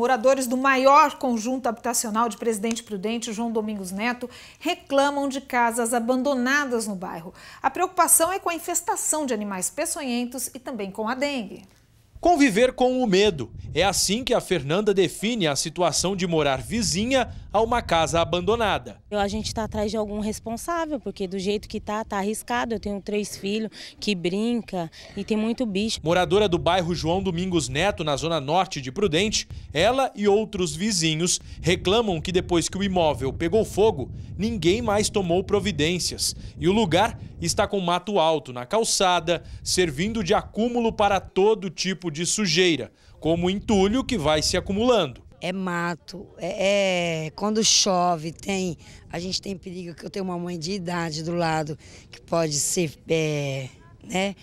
Moradores do maior conjunto habitacional de Presidente Prudente, João Domingos Neto, reclamam de casas abandonadas no bairro. A preocupação é com a infestação de animais peçonhentos e também com a dengue. Conviver com o medo. É assim que a Fernanda define a situação de morar vizinha a uma casa abandonada. A gente está atrás de algum responsável, porque do jeito que tá, tá arriscado. Eu tenho três filhos que brinca e tem muito bicho. Moradora do bairro João Domingos Neto, na zona norte de Prudente, ela e outros vizinhos reclamam que depois que o imóvel pegou fogo, ninguém mais tomou providências. E o lugar está com mato alto na calçada, servindo de acúmulo para todo tipo de sujeira, como entulho que vai se acumulando. É mato, é, é, quando chove tem, a gente tem perigo que eu tenho uma mãe de idade do lado que pode ser, é, né,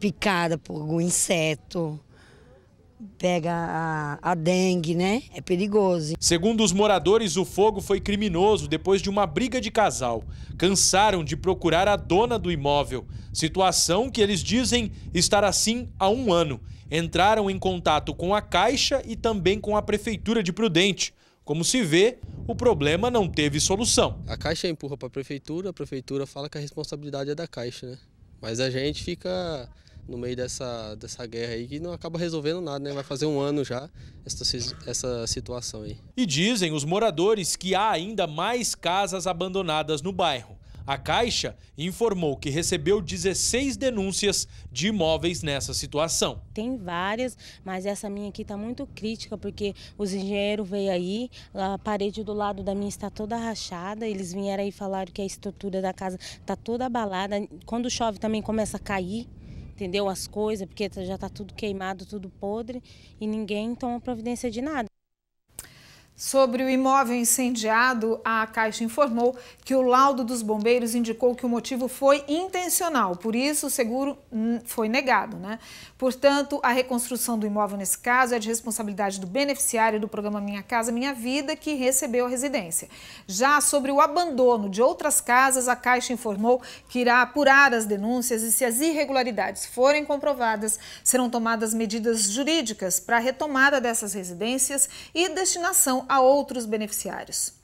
picada por algum inseto pega a, a, dengue, né? É perigoso. Segundo os moradores, o fogo foi criminoso depois de uma briga de casal. Cansaram de procurar a dona do imóvel. Situação que eles dizem estar assim há um ano. Entraram em contato com a Caixa e também com a Prefeitura de Prudente. Como se vê, o problema não teve solução. A Caixa empurra para a Prefeitura, a Prefeitura fala que a responsabilidade é da Caixa, né? Mas a gente fica no meio dessa, dessa guerra aí, que não acaba resolvendo nada, né? Vai fazer um ano já essa, essa situação aí. E dizem os moradores que há ainda mais casas abandonadas no bairro. A Caixa informou que recebeu 16 denúncias de imóveis nessa situação. Tem várias, mas essa minha aqui está muito crítica, porque os engenheiros veio aí, a parede do lado da minha está toda rachada, eles vieram aí e falaram que a estrutura da casa está toda abalada. Quando chove também começa a cair entendeu? As coisas, porque tá, já está tudo queimado, tudo podre e ninguém toma providência de nada. Sobre o imóvel incendiado, a Caixa informou que o laudo dos bombeiros indicou que o motivo foi intencional, por isso o seguro foi negado. Né? Portanto, a reconstrução do imóvel nesse caso é de responsabilidade do beneficiário do programa Minha Casa Minha Vida, que recebeu a residência. Já sobre o abandono de outras casas, a Caixa informou que irá apurar as denúncias e, se as irregularidades forem comprovadas, serão tomadas medidas jurídicas para a retomada dessas residências e destinação a outros beneficiários.